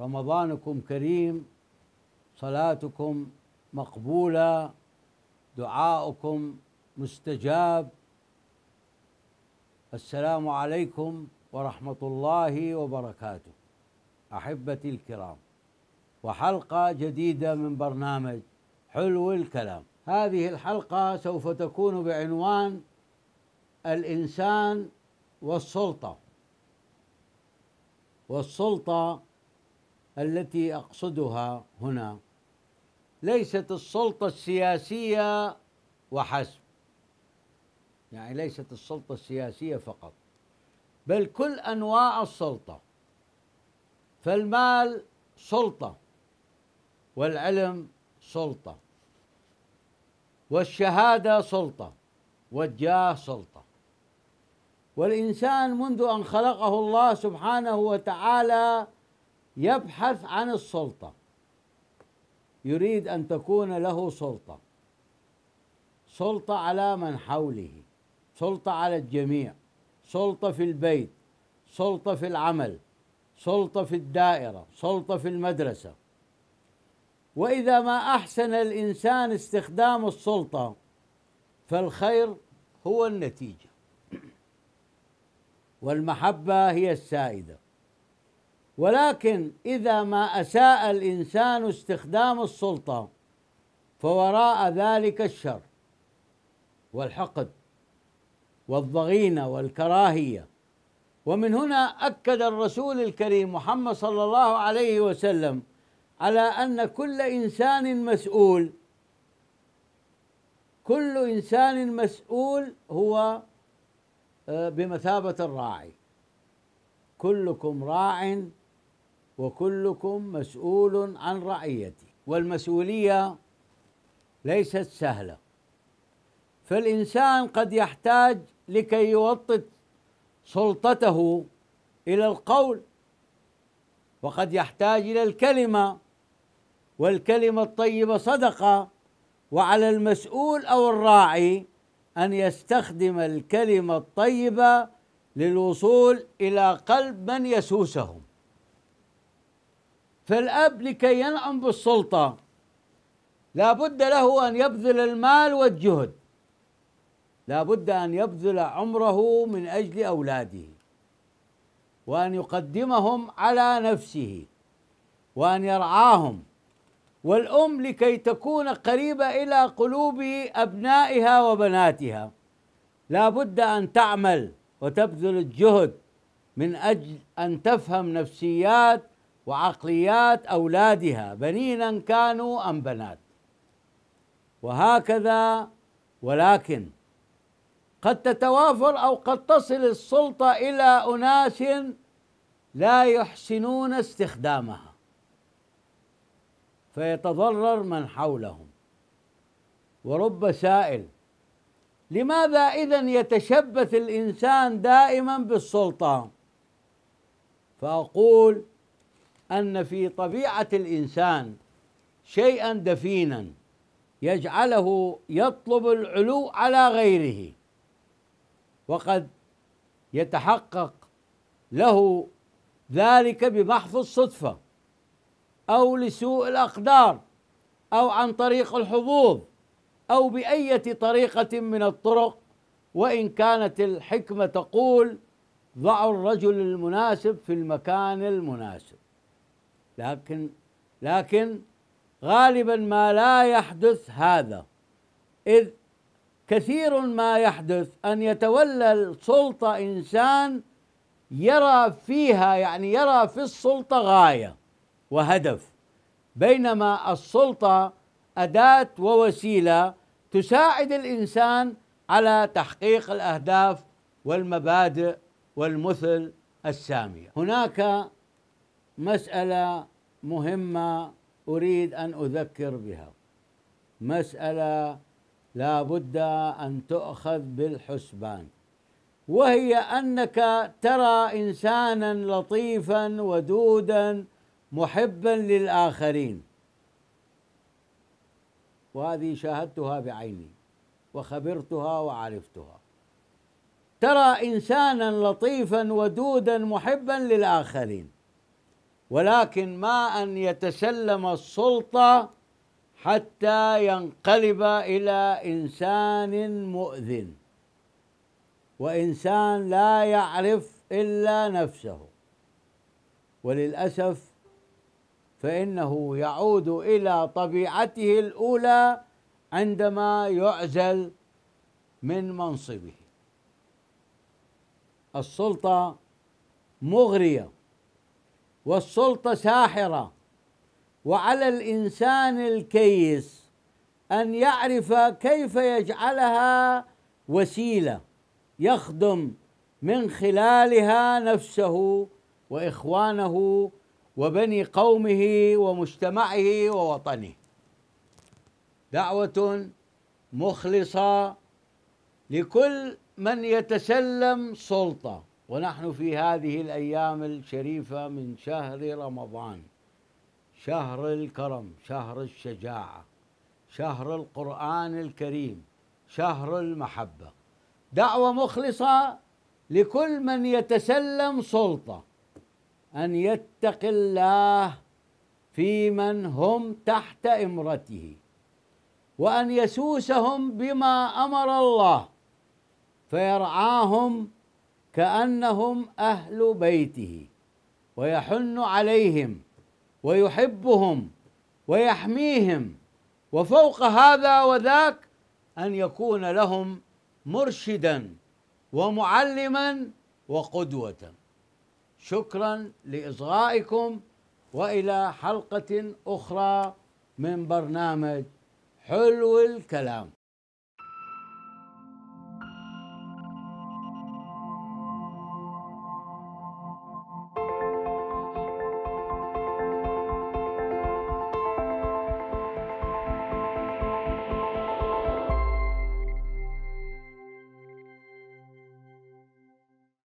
رمضانكم كريم صلاتكم مقبوله دعاؤكم مستجاب السلام عليكم ورحمه الله وبركاته احبتي الكرام وحلقه جديده من برنامج حلو الكلام هذه الحلقه سوف تكون بعنوان الانسان والسلطه والسلطه التي اقصدها هنا ليست السلطه السياسيه وحسب يعني ليست السلطه السياسيه فقط بل كل انواع السلطه فالمال سلطه والعلم سلطه والشهاده سلطه والجاه سلطه والانسان منذ ان خلقه الله سبحانه وتعالى يبحث عن السلطة يريد أن تكون له سلطة سلطة على من حوله سلطة على الجميع سلطة في البيت سلطة في العمل سلطة في الدائرة سلطة في المدرسة وإذا ما أحسن الإنسان استخدام السلطة فالخير هو النتيجة والمحبة هي السائدة ولكن إذا ما أساء الإنسان استخدام السلطة فوراء ذلك الشر والحقد والضغينة والكراهية ومن هنا أكد الرسول الكريم محمد صلى الله عليه وسلم على أن كل إنسان مسؤول كل إنسان مسؤول هو آه، بمثابة الراعي كلكم راعٍ وكلكم مسؤول عن رعيته والمسؤوليه ليست سهله فالانسان قد يحتاج لكي يوطد سلطته الى القول وقد يحتاج الى الكلمه والكلمه الطيبه صدقه وعلى المسؤول او الراعي ان يستخدم الكلمه الطيبه للوصول الى قلب من يسوسهم فالأب لكي ينعم بالسلطة لابد له أن يبذل المال والجهد لابد أن يبذل عمره من أجل أولاده وأن يقدمهم على نفسه وأن يرعاهم والأم لكي تكون قريبة إلى قلوب أبنائها وبناتها لا بد أن تعمل وتبذل الجهد من أجل أن تفهم نفسيات وعقليات أولادها بنينا كانوا أم بنات وهكذا ولكن قد تتوافر أو قد تصل السلطة إلى أناس لا يحسنون استخدامها فيتضرر من حولهم ورب سائل لماذا إذا يتشبث الإنسان دائما بالسلطة فأقول ان في طبيعه الانسان شيئا دفينا يجعله يطلب العلو على غيره وقد يتحقق له ذلك بمحض الصدفه او لسوء الاقدار او عن طريق الحظوظ او باية طريقه من الطرق وان كانت الحكمه تقول ضعوا الرجل المناسب في المكان المناسب لكن لكن غالبا ما لا يحدث هذا إذ كثير ما يحدث أن يتولى السلطة إنسان يرى فيها يعني يرى في السلطة غاية وهدف بينما السلطة أداة ووسيلة تساعد الإنسان على تحقيق الأهداف والمبادئ والمثل السامية هناك مسألة مهمه اريد ان اذكر بها مساله لا بد ان تؤخذ بالحسبان وهي انك ترى انسانا لطيفا ودودا محبا للاخرين وهذه شاهدتها بعيني وخبرتها وعرفتها ترى انسانا لطيفا ودودا محبا للاخرين ولكن ما أن يتسلم السلطة حتى ينقلب إلى إنسان مؤذن وإنسان لا يعرف إلا نفسه وللأسف فإنه يعود إلى طبيعته الأولى عندما يعزل من منصبه السلطة مغرية والسلطة ساحرة وعلى الإنسان الكيس أن يعرف كيف يجعلها وسيلة يخدم من خلالها نفسه وإخوانه وبني قومه ومجتمعه ووطنه دعوة مخلصة لكل من يتسلم سلطه ونحن في هذه الأيام الشريفة من شهر رمضان شهر الكرم شهر الشجاعة شهر القرآن الكريم شهر المحبة دعوة مخلصة لكل من يتسلم سلطة أن يتقي الله في من هم تحت إمرته وأن يسوسهم بما أمر الله فيرعاهم كأنهم أهل بيته ويحن عليهم ويحبهم ويحميهم وفوق هذا وذاك أن يكون لهم مرشدا ومعلما وقدوة شكرا لإصغائكم وإلى حلقة أخرى من برنامج حلو الكلام